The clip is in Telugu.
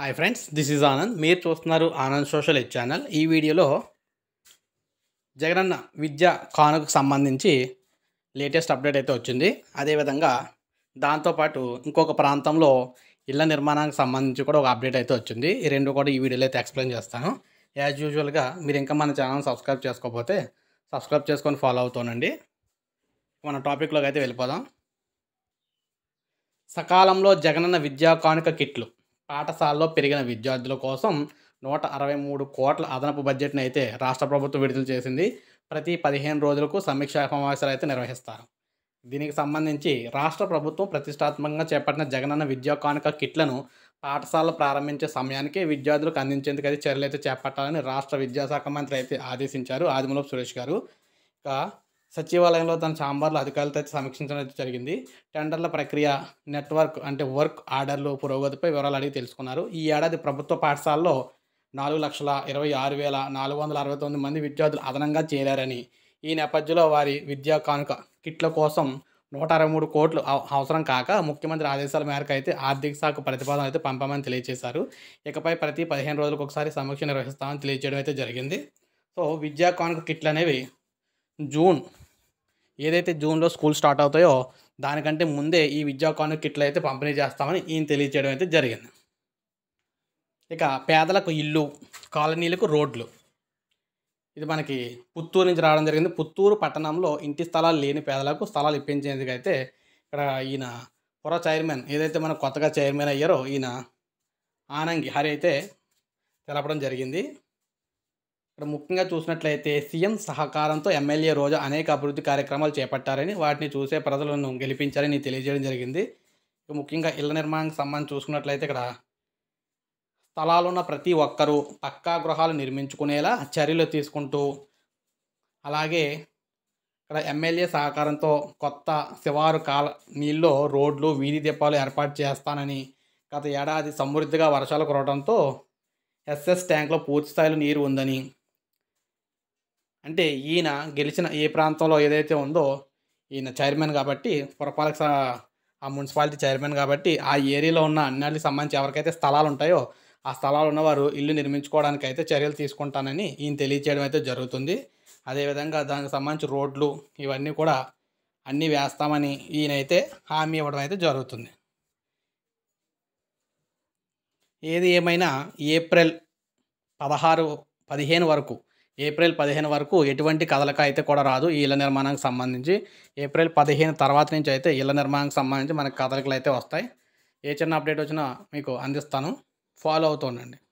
hi friends this is Anand మీరు చూస్తున్నారు ఆనంద్ సోషల్ హెడ్ ఛానల్ ఈ వీడియోలో జగనన్న విద్య కానుకు సంబంధించి లేటెస్ట్ అప్డేట్ అయితే వచ్చింది అదేవిధంగా దాంతోపాటు ఇంకొక ప్రాంతంలో ఇళ్ల నిర్మాణానికి సంబంధించి కూడా ఒక అప్డేట్ అయితే వచ్చింది ఈ రెండు కూడా ఈ వీడియోలో అయితే ఎక్స్ప్లెయిన్ చేస్తాను యాజ్ యూజువల్గా మీరు ఇంకా మన ఛానల్ సబ్స్క్రైబ్ చేసుకోకపోతే సబ్స్క్రైబ్ చేసుకొని ఫాలో అవుతానండి మన టాపిక్లోకి అయితే వెళ్ళిపోదాం సకాలంలో జగనన్న విద్యా కానుక కిట్లు పాఠశాలలో పెరిగిన విద్యార్థుల కోసం నూట అరవై మూడు కోట్ల అదనపు బడ్జెట్ని అయితే రాష్ట్ర ప్రభుత్వం విడుదల చేసింది ప్రతి పదిహేను రోజులకు సమీక్ష సమావేశాలు అయితే నిర్వహిస్తారు దీనికి సంబంధించి రాష్ట్ర ప్రభుత్వం ప్రతిష్టాత్మకంగా చేపట్టిన జగనన్న విద్యా కానుక కిట్లను పాఠశాలలు ప్రారంభించే సమయానికి విద్యార్థులకు అందించేందుకు అయితే చర్యలు అయితే చేపట్టాలని రాష్ట్ర విద్యాశాఖ మంత్రి అయితే ఆదేశించారు ఆదిమూలపు సురేష్ గారు ఇక సచివాలయంలో తన చాంబర్లో అధికారులతో సమీక్షించడం అయితే జరిగింది టెండర్ల ప్రక్రియ నెట్వర్క్ అంటే వర్క్ ఆర్డర్లు పురోగతిపై వివరాలు అడిగి తెలుసుకున్నారు ఈ ఏడాది ప్రభుత్వ పాఠశాలలో నాలుగు లక్షల ఇరవై ఆరు వేల నాలుగు వందల అరవై తొమ్మిది మంది విద్యార్థులు అదనంగా చేరారని ఈ నేపథ్యంలో వారి విద్యా కానుక కిట్ల కోసం నూట అరవై మూడు కోట్లు అవసరం కాక ముఖ్యమంత్రి ఆదేశాల మేరకు అయితే ఆర్థిక శాఖ ప్రతిపాదన అయితే పంపమని తెలియజేశారు ఇకపై ప్రతి పదిహేను రోజులకు ఒకసారి సమీక్ష నిర్వహిస్తామని తెలియజేయడం అయితే జరిగింది సో విద్యా కానుక కిట్లు అనేవి జూన్ ఏదైతే జూన్లో స్కూల్ స్టార్ట్ అవుతాయో దానికంటే ముందే ఈ విద్యా కాను కిట్లు అయితే పంపిణీ చేస్తామని ఈయన తెలియజేయడం అయితే జరిగింది ఇక పేదలకు ఇల్లు కాలనీలకు రోడ్లు ఇది మనకి పుత్తూరు నుంచి రావడం జరిగింది పుత్తూరు పట్టణంలో ఇంటి స్థలాలు లేని పేదలకు స్థలాలు ఇప్పించేందుకైతే ఇక్కడ ఈయన పొర చైర్మన్ ఏదైతే మన కొత్తగా చైర్మన్ అయ్యారో ఈయన ఆనంగి హరి అయితే తెలపడం జరిగింది ఇక్కడ ముఖ్యంగా చూసినట్లయితే సీఎం సహకారంతో ఎమ్మెల్యే రోజా అనేక అభివృద్ధి కార్యక్రమాలు చేపట్టారని వాటిని చూసే ప్రజలను గెలిపించారని తెలియజేయడం జరిగింది ముఖ్యంగా ఇళ్ల నిర్మాణానికి సంబంధించి చూసుకున్నట్లయితే ఇక్కడ స్థలాలున్న ప్రతి ఒక్కరూ పక్కా గృహాలు నిర్మించుకునేలా చర్యలు తీసుకుంటూ అలాగే ఇక్కడ ఎమ్మెల్యే సహకారంతో కొత్త శివారు కాల నీళ్ళలో రోడ్లు వీధి దీపాలు ఏర్పాటు చేస్తానని గత ఏడాది సమృద్ధిగా వర్షాలు కురవడంతో ఎస్ఎస్ ట్యాంక్లో పూర్తి స్థాయిలో నీరు ఉందని అంటే ఈయన గెలిచిన ఏ ప్రాంతంలో ఏదైతే ఉందో ఈయన చైర్మన్ కాబట్టి పురపాలక ఆ మున్సిపాలిటీ చైర్మన్ కాబట్టి ఆ ఏరియాలో ఉన్న అన్నిటికి సంబంధించి ఎవరికైతే స్థలాలు ఉంటాయో ఆ స్థలాలు ఉన్నవారు ఇల్లు నిర్మించుకోవడానికి అయితే చర్యలు తీసుకుంటానని ఈయన తెలియచేయడం అయితే జరుగుతుంది అదేవిధంగా దానికి సంబంధించి రోడ్లు ఇవన్నీ కూడా అన్నీ వేస్తామని ఈయనైతే హామీ ఇవ్వడం అయితే జరుగుతుంది ఏది ఏమైనా ఏప్రిల్ పదహారు పదిహేను వరకు ఏప్రిల్ పదిహేను వరకు ఎటువంటి కదలక అయితే కూడా రాదు ఈ ఇళ్ల నిర్మాణానికి సంబంధించి ఏప్రిల్ పదిహేను తర్వాత నుంచి అయితే ఇళ్ల నిర్మాణానికి సంబంధించి మనకు కదలికలు అయితే వస్తాయి ఏ చిన్న అప్డేట్ వచ్చినా మీకు అందిస్తాను ఫాలో అవుతూ ఉండండి